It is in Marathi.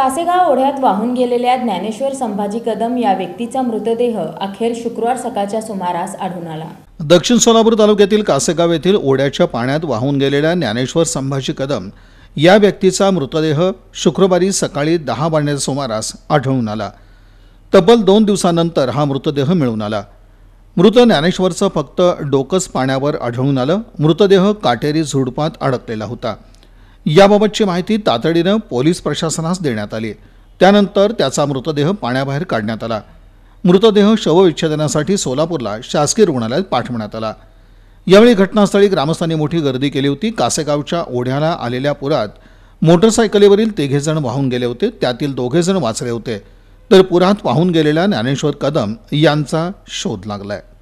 कासेगाव ओढ्यात वाहून गेलेल्या ज्ञानेश्वर संभाजी कदम या व्यक्तीचा मृतदेह अखेर शुक्रवार सकाळच्या सुमारास आढळून आला दक्षिण सोलापूर तालुक्यातील कासेगाव येथील ओढ्याच्या पाण्यात वाहून गेलेल्या ज्ञानेश्वर संभाजी कदम या व्यक्तीचा मृतदेह शुक्रवारी सकाळी दहा वाजण्याच्या सुमारास आढळून आला तब्बल दोन दिवसानंतर हा मृतदेह मिळून आला मृत ज्ञानेश्वरचं फक्त डोकस पाण्यावर आढळून आलं मृतदेह काटेरी झुडपात अडकलेला होता याबाबतची माहिती तातडीनं पोलीस प्रशासनास देण्यात आली त्यानंतर त्याचा मृतदेह पाण्याबाहेर काढण्यात आला मृतदेह शवविच्छेदनासाठी सोलापूरला शासकीय रुग्णालयात पाठवण्यात आला यावेळी घटनास्थळी ग्रामस्थांनी मोठी गर्दी केली होती कासेगावच्या ओढ्याला आलेल्या पुरात मोटरसायकलीवरील तिघेजण वाहून गेले होते त्यातील दोघेजण वाचले होते तर पुरात वाहून गेलेल्या ज्ञानेश्वर कदम यांचा शोध लागला